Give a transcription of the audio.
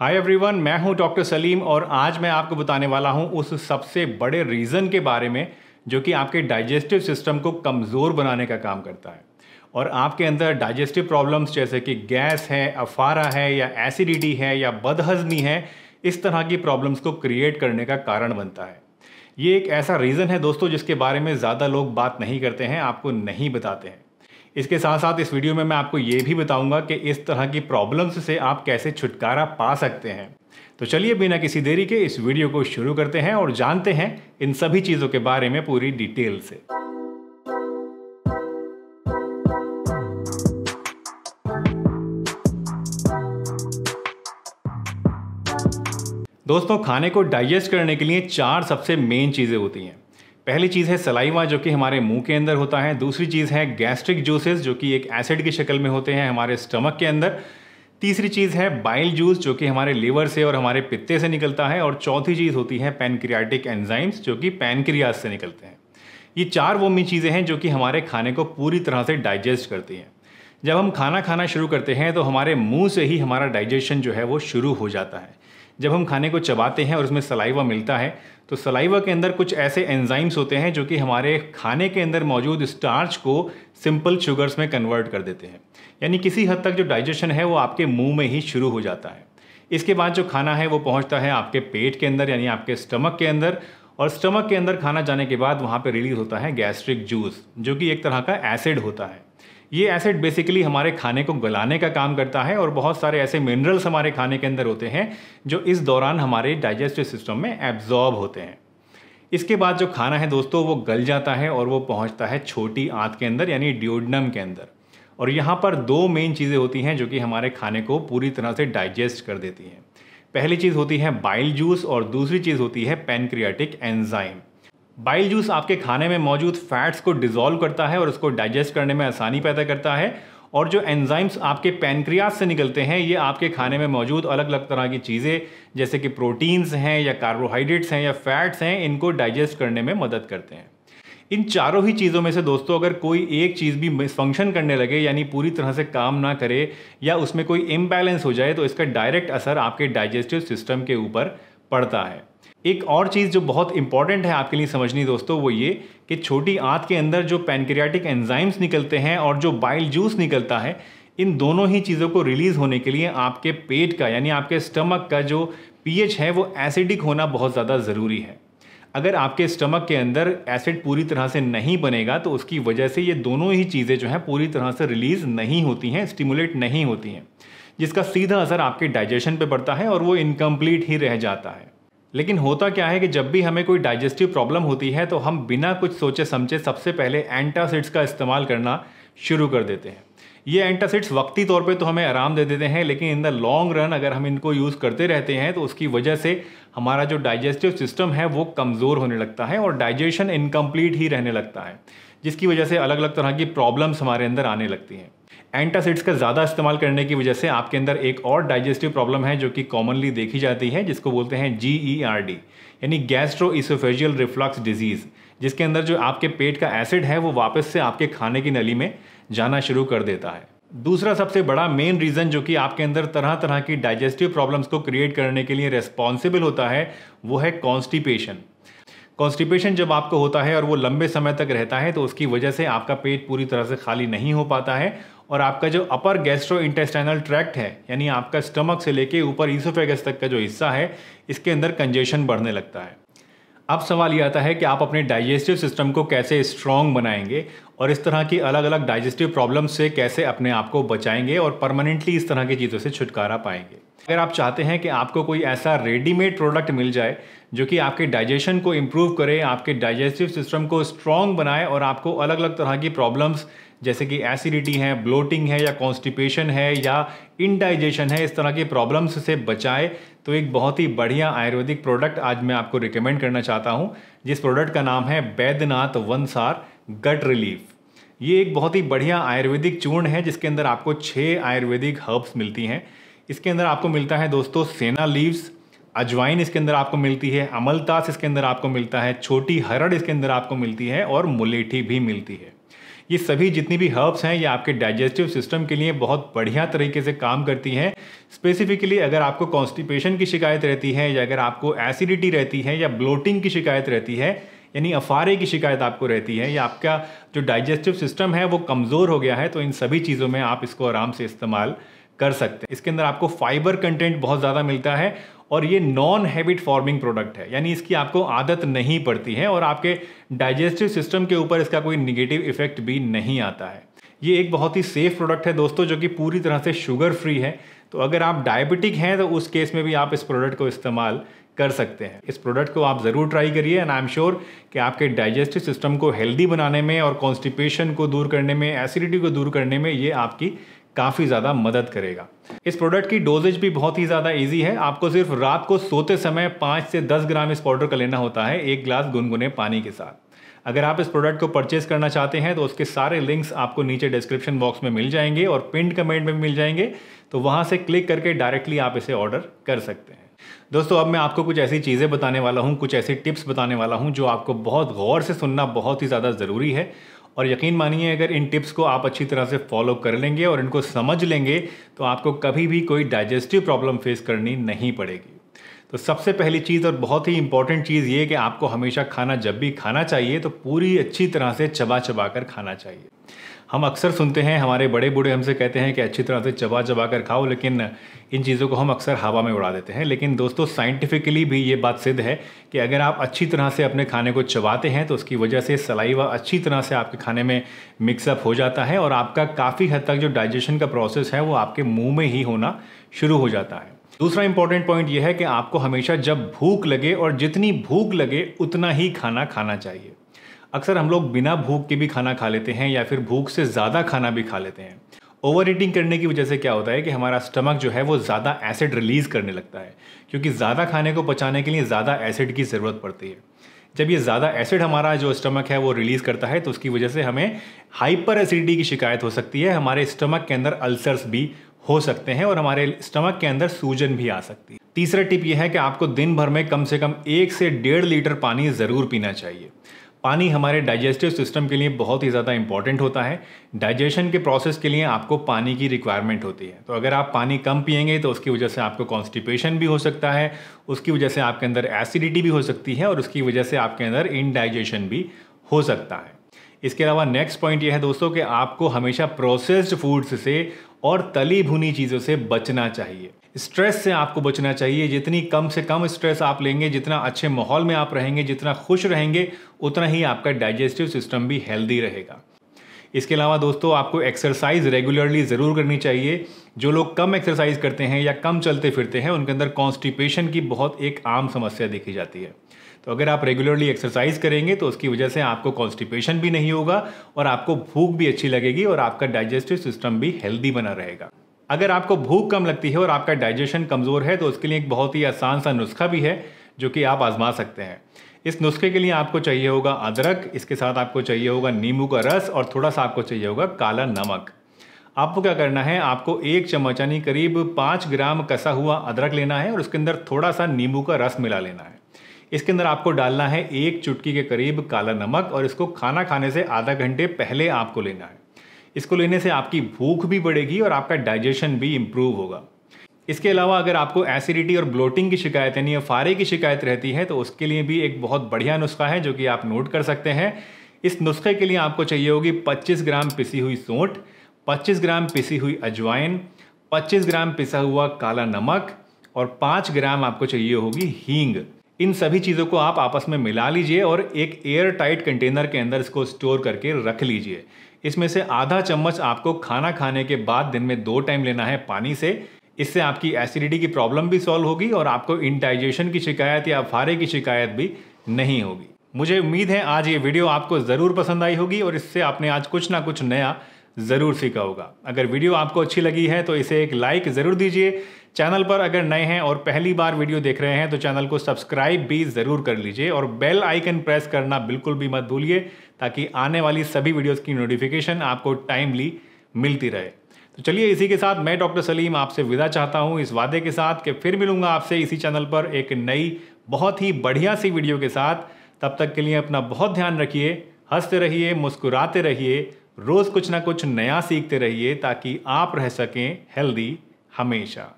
hi everyone मैं हूं doctor Salim और आज मैं आपको बताने वाला हूं उस सबसे बड़े रीज़न के बारे में जो कि आपके डाइजेस्टिव सिस्टम को कमज़ोर बनाने का काम करता है और आपके अंदर डाइजेस्टिव प्रॉब्लम्स जैसे कि गैस है अफारा है या एसिडिटी है या बदहजमी है इस तरह की प्रॉब्लम्स को क्रिएट करने का कारण बनता है ये एक ऐसा रीज़न है दोस्तों जिसके बारे में ज़्यादा लोग बात नहीं करते हैं आपको नहीं बताते हैं इसके साथ साथ इस वीडियो में मैं आपको ये भी बताऊंगा कि इस तरह की प्रॉब्लम्स से आप कैसे छुटकारा पा सकते हैं तो चलिए बिना किसी देरी के इस वीडियो को शुरू करते हैं और जानते हैं इन सभी चीज़ों के बारे में पूरी डिटेल से दोस्तों खाने को डाइजेस्ट करने के लिए चार सबसे मेन चीज़ें होती हैं पहली चीज़ है सलाइवा जो कि हमारे मुंह के अंदर होता है दूसरी चीज़ है गैस्ट्रिक जूसेस जो कि एक एसिड की शक्ल में होते हैं हमारे स्टमक के अंदर तीसरी चीज़ है बाइल जूस जो कि हमारे लीवर से और हमारे पित्ते से निकलता है और चौथी चीज़ होती है पैनक्रियाटिक एंजाइम्स जो कि पैनक्रियाज से निकलते हैं ये चार वो चीज़ें हैं जो कि हमारे खाने को पूरी तरह से डाइजेस्ट करती हैं जब हम खाना खाना शुरू करते हैं तो हमारे मुंह से ही हमारा डाइजेशन जो है वो शुरू हो जाता है जब हम खाने को चबाते हैं और उसमें सलाइवा मिलता है तो सलाइवा के अंदर कुछ ऐसे एंजाइम्स होते हैं जो कि हमारे खाने के अंदर मौजूद स्टार्च को सिंपल शुगर्स में कन्वर्ट कर देते हैं यानी किसी हद तक जो डाइजेशन है वो आपके मुंह में ही शुरू हो जाता है इसके बाद जो खाना है वो पहुंचता है आपके पेट के अंदर यानी आपके स्टमक के अंदर और स्टमक के अंदर खाना जाने के बाद वहाँ पर रिलीज होता है गैस्ट्रिक जूस जो कि एक तरह का एसिड होता है ये एसिड बेसिकली हमारे खाने को गलाने का काम करता है और बहुत सारे ऐसे मिनरल्स हमारे खाने के अंदर होते हैं जो इस दौरान हमारे डाइजेस्टिव सिस्टम में एब्जॉर्ब होते हैं इसके बाद जो खाना है दोस्तों वो गल जाता है और वो पहुंचता है छोटी आंत के अंदर यानी ड्योडनम के अंदर और यहाँ पर दो मेन चीज़ें होती हैं जो कि हमारे खाने को पूरी तरह से डाइजेस्ट कर देती हैं पहली चीज़ होती है बाइल जूस और दूसरी चीज़ होती है पेनक्रियाटिक एंजाइम बाइल जूस आपके खाने में मौजूद फैट्स को डिजोल्व करता है और उसको डाइजेस्ट करने में आसानी पैदा करता है और जो एंजाइम्स आपके पैनक्रियाज से निकलते हैं ये आपके खाने में मौजूद अलग अलग तरह की चीज़ें जैसे कि प्रोटीन्स हैं या कार्बोहाइड्रेट्स हैं या फैट्स हैं इनको डाइजेस्ट करने में मदद करते हैं इन चारों ही चीज़ों में से दोस्तों अगर कोई एक चीज़ भी मिसफंक्शन करने लगे यानी पूरी तरह से काम ना करे या उसमें कोई इम्बैलेंस हो जाए तो इसका डायरेक्ट असर आपके डाइजेस्टिव सिस्टम के ऊपर पड़ता है एक और चीज़ जो बहुत इंपॉर्टेंट है आपके लिए समझनी दोस्तों वो ये कि छोटी आंत के अंदर जो पैनक्रियाटिक एंजाइम्स निकलते हैं और जो बाइल जूस निकलता है इन दोनों ही चीज़ों को रिलीज़ होने के लिए आपके पेट का यानी आपके स्टमक का जो पीएच है वो एसिडिक होना बहुत ज़्यादा ज़रूरी है अगर आपके स्टमक के अंदर एसिड पूरी तरह से नहीं बनेगा तो उसकी वजह से ये दोनों ही चीज़ें जो हैं पूरी तरह से रिलीज़ नहीं होती हैं स्टिमुलेट नहीं होती हैं जिसका सीधा असर आपके डाइजेशन पे पड़ता है और वो इनकम्प्लीट ही रह जाता है लेकिन होता क्या है कि जब भी हमें कोई डाइजेस्टिव प्रॉब्लम होती है तो हम बिना कुछ सोचे समझे सबसे पहले एंटासिड्स का इस्तेमाल करना शुरू कर देते हैं ये एंटासिड्स वक्ती तौर पे तो हमें आराम दे देते हैं लेकिन इन द लॉन्ग रन अगर हम इनको यूज़ करते रहते हैं तो उसकी वजह से हमारा जो डाइजेस्टिव सिस्टम है वो कमज़ोर होने लगता है और डाइजेशन इनकम्प्लीट ही रहने लगता है जिसकी वजह से अलग अलग तरह की प्रॉब्लम्स हमारे अंदर आने लगती हैं एंटासिड्स का ज़्यादा इस्तेमाल करने की वजह से आपके अंदर एक और डाइजेस्टिव प्रॉब्लम है जो कि कॉमनली देखी जाती है जिसको बोलते हैं जी ई आर डी यानी गैस्ट्रो इसोफेजियल रिफ्लक्स डिजीज़ जिसके अंदर जो आपके पेट का एसिड है वो वापस से आपके खाने की नली में जाना शुरू कर देता है दूसरा सबसे बड़ा मेन रीज़न जो कि आपके अंदर तरह तरह की डाइजेस्टिव प्रॉब्लम्स को क्रिएट करने के लिए रेस्पॉन्सिबल होता है वो है कॉन्स्टिपेशन कॉन्स्टिपेशन जब आपको होता है और वो लंबे समय तक रहता है तो उसकी वजह से आपका पेट पूरी तरह से खाली नहीं हो पाता है और आपका जो अपर गैस्ट्रो इंटेस्टाइनल ट्रैक्ट है यानी आपका स्टमक से लेके ऊपर ईसोफेगस तक का जो हिस्सा है इसके अंदर कंजेशन बढ़ने लगता है अब सवाल ये आता है कि आप अपने डाइजेस्टिव सिस्टम को कैसे स्ट्रांग बनाएंगे और इस तरह की अलग अलग डाइजेस्टिव प्रॉब्लम से कैसे अपने आप को बचाएंगे और परमानेंटली इस तरह की चीज़ों से छुटकारा पाएंगे अगर आप चाहते हैं कि आपको कोई ऐसा रेडीमेड प्रोडक्ट मिल जाए जो कि आपके डाइजेशन को इम्प्रूव करे आपके डाइजेस्टिव सिस्टम को स्ट्रॉन्ग बनाए और आपको अलग अलग तरह की प्रॉब्लम्स जैसे कि एसिडिटी है ब्लोटिंग है या कॉन्स्टिपेशन है या इनडाइजेशन है इस तरह की प्रॉब्लम्स से बचाए तो एक बहुत ही बढ़िया आयुर्वेदिक प्रोडक्ट आज मैं आपको रिकमेंड करना चाहता हूँ जिस प्रोडक्ट का नाम है बैद्यनाथ वंसार गट रिलीफ ये एक बहुत ही बढ़िया आयुर्वेदिक चूर्ण है जिसके अंदर आपको छः आयुर्वेदिक हर्ब्स मिलती हैं इसके अंदर आपको मिलता है दोस्तों सेना लीव्स अजवाइन इसके अंदर आपको मिलती है अमलतास इसके अंदर आपको मिलता है छोटी हरड़ इसके अंदर आपको मिलती है और मुलेठी भी मिलती है ये सभी जितनी भी हर्ब्स हैं ये आपके डाइजेस्टिव सिस्टम के लिए बहुत बढ़िया तरीके से काम करती हैं स्पेसिफिकली अगर आपको कॉन्स्टिपेशन की शिकायत रहती है या अगर आपको एसिडिटी रहती है या ब्लोटिंग की शिकायत रहती है यानी अफारे की शिकायत आपको रहती है या आपका जो डाइजेस्टिव सिस्टम है वो कमज़ोर हो गया है तो इन सभी चीज़ों में आप इसको आराम से इस्तेमाल कर सकते हैं इसके अंदर आपको फाइबर कंटेंट बहुत ज़्यादा मिलता है और ये नॉन हैबिट फॉर्मिंग प्रोडक्ट है यानी इसकी आपको आदत नहीं पड़ती है और आपके डाइजेस्टिव सिस्टम के ऊपर इसका कोई निगेटिव इफेक्ट भी नहीं आता है ये एक बहुत ही सेफ प्रोडक्ट है दोस्तों जो कि पूरी तरह से शुगर फ्री है तो अगर आप डायबिटिक हैं तो उस केस में भी आप इस प्रोडक्ट को इस्तेमाल कर सकते हैं इस प्रोडक्ट को आप ज़रूर ट्राई करिए एंड आई एम श्योर कि आपके डाइजेस्टिव सिस्टम को हेल्दी बनाने में और कॉन्स्टिपेशन को दूर करने में एसिडिटी को दूर करने में ये आपकी काफ़ी ज़्यादा मदद करेगा इस प्रोडक्ट की डोजेज भी बहुत ही ज़्यादा इजी है आपको सिर्फ रात को सोते समय पाँच से दस ग्राम इस पाउडर का लेना होता है एक ग्लास गुनगुने पानी के साथ अगर आप इस प्रोडक्ट को परचेज करना चाहते हैं तो उसके सारे लिंक्स आपको नीचे डिस्क्रिप्शन बॉक्स में मिल जाएंगे और पिंड कमेंट में मिल जाएंगे तो वहाँ से क्लिक करके डायरेक्टली आप इसे ऑर्डर कर सकते हैं दोस्तों अब मैं आपको कुछ ऐसी चीज़ें बताने वाला हूँ कुछ ऐसी टिप्स बताने वाला हूँ जो आपको बहुत गौर से सुनना बहुत ही ज़्यादा ज़रूरी है और यकीन मानिए अगर इन टिप्स को आप अच्छी तरह से फॉलो कर लेंगे और इनको समझ लेंगे तो आपको कभी भी कोई डाइजेस्टिव प्रॉब्लम फेस करनी नहीं पड़ेगी तो सबसे पहली चीज़ और बहुत ही इंपॉर्टेंट चीज़ ये कि आपको हमेशा खाना जब भी खाना चाहिए तो पूरी अच्छी तरह से चबा चबा कर खाना चाहिए हम अक्सर सुनते हैं हमारे बड़े बूढ़े हमसे कहते हैं कि अच्छी तरह से चबा चबा कर खाओ लेकिन इन चीज़ों को हम अक्सर हवा में उड़ा देते हैं लेकिन दोस्तों साइंटिफिकली भी ये बात सिद्ध है कि अगर आप अच्छी तरह से अपने खाने को चबाते हैं तो उसकी वजह से सलाइवा अच्छी तरह से आपके खाने में मिक्सअप हो जाता है और आपका काफ़ी हद तक जो डाइजेशन का प्रोसेस है वो आपके मुँह में ही होना शुरू हो जाता है दूसरा इंपॉर्टेंट पॉइंट यह है कि आपको हमेशा जब भूख लगे और जितनी भूख लगे उतना ही खाना खाना चाहिए अक्सर हम लोग बिना भूख के भी खाना खा लेते हैं या फिर भूख से ज़्यादा खाना भी खा लेते हैं ओवर ईटिंग करने की वजह से क्या होता है कि हमारा स्टमक जो है वो ज़्यादा एसिड रिलीज़ करने लगता है क्योंकि ज़्यादा खाने को पचाने के लिए ज़्यादा एसिड की ज़रूरत पड़ती है जब ये ज़्यादा एसिड हमारा जो स्टमक है वो रिलीज़ करता है तो उसकी वजह से हमें हाइपर एसिडिटी की शिकायत हो सकती है हमारे स्टमक के अंदर अल्सर्स भी हो सकते हैं और हमारे स्टमक के अंदर सूजन भी आ सकती है तीसरा टिप यह है कि आपको दिन भर में कम से कम एक से डेढ़ लीटर पानी ज़रूर पीना चाहिए पानी हमारे डाइजेस्टिव सिस्टम के लिए बहुत ही ज़्यादा इंपॉर्टेंट होता है डाइजेशन के प्रोसेस के लिए आपको पानी की रिक्वायरमेंट होती है तो अगर आप पानी कम पियेंगे तो उसकी वजह से आपको कॉन्स्टिपेशन भी हो सकता है उसकी वजह से आपके अंदर एसिडिटी भी हो सकती है और उसकी वजह से आपके अंदर इनडाइजेशन भी हो सकता है इसके अलावा नेक्स्ट पॉइंट यह है दोस्तों कि आपको हमेशा प्रोसेस्ड फूड्स से और तली भुनी चीज़ों से बचना चाहिए स्ट्रेस से आपको बचना चाहिए जितनी कम से कम स्ट्रेस आप लेंगे जितना अच्छे माहौल में आप रहेंगे जितना खुश रहेंगे उतना ही आपका डाइजेस्टिव सिस्टम भी हेल्दी रहेगा इसके अलावा दोस्तों आपको एक्सरसाइज रेगुलरली ज़रूर करनी चाहिए जो लोग कम एक्सरसाइज करते हैं या कम चलते फिरते हैं उनके अंदर कॉन्स्टिपेशन की बहुत एक आम समस्या देखी जाती है तो अगर आप रेगुलरली एक्सरसाइज करेंगे तो उसकी वजह से आपको कॉन्स्टिपेशन भी नहीं होगा और आपको भूख भी अच्छी लगेगी और आपका डाइजेस्टिव सिस्टम भी हेल्दी बना रहेगा अगर आपको भूख कम लगती है और आपका डाइजेशन कमज़ोर है तो उसके लिए एक बहुत ही आसान सा नुस्खा भी है जो कि आप आजमा सकते हैं इस नुस्खे के लिए आपको चाहिए होगा अदरक इसके साथ आपको चाहिए होगा नींबू का रस और थोड़ा सा आपको चाहिए होगा काला नमक आपको क्या करना है आपको एक चम्मच यानी करीब पाँच ग्राम कसा हुआ अदरक लेना है और उसके अंदर थोड़ा सा नींबू का रस मिला लेना है इसके अंदर आपको डालना है एक चुटकी के करीब काला नमक और इसको खाना खाने से आधा घंटे पहले आपको लेना है इसको लेने से आपकी भूख भी बढ़ेगी और आपका डाइजेशन भी इम्प्रूव होगा इसके अलावा अगर आपको एसिडिटी और ब्लोटिंग की शिकायत यानी फारे की शिकायत रहती है तो उसके लिए भी एक बहुत बढ़िया नुस्खा है जो कि आप नोट कर सकते हैं इस नुस्खे के लिए आपको चाहिए होगी 25 ग्राम पिसी हुई सोंठ 25 ग्राम पिसी हुई अजवाइन 25 ग्राम पिसा हुआ काला नमक और 5 ग्राम आपको चाहिए होगी हींग इन सभी चीज़ों को आप आपस में मिला लीजिए और एक एयर टाइट कंटेनर के अंदर इसको स्टोर करके रख लीजिए इसमें से आधा चम्मच आपको खाना खाने के बाद दिन में दो टाइम लेना है पानी से इससे आपकी एसिडिटी की प्रॉब्लम भी सॉल्व होगी और आपको इनडाइजेशन की शिकायत या फारे की शिकायत भी नहीं होगी मुझे उम्मीद है आज ये वीडियो आपको ज़रूर पसंद आई होगी और इससे आपने आज कुछ ना कुछ नया ज़रूर सीखा होगा अगर वीडियो आपको अच्छी लगी है तो इसे एक लाइक ज़रूर दीजिए चैनल पर अगर नए हैं और पहली बार वीडियो देख रहे हैं तो चैनल को सब्सक्राइब भी ज़रूर कर लीजिए और बेल आइकन प्रेस करना बिल्कुल भी मत भूलिए ताकि आने वाली सभी वीडियोज़ की नोटिफिकेशन आपको टाइमली मिलती रहे तो चलिए इसी के साथ मैं डॉक्टर सलीम आपसे विदा चाहता हूँ इस वादे के साथ कि फिर मिलूंगा आपसे इसी चैनल पर एक नई बहुत ही बढ़िया सी वीडियो के साथ तब तक के लिए अपना बहुत ध्यान रखिए हंसते रहिए मुस्कुराते रहिए रोज़ कुछ ना कुछ नया सीखते रहिए ताकि आप रह सकें हेल्दी हमेशा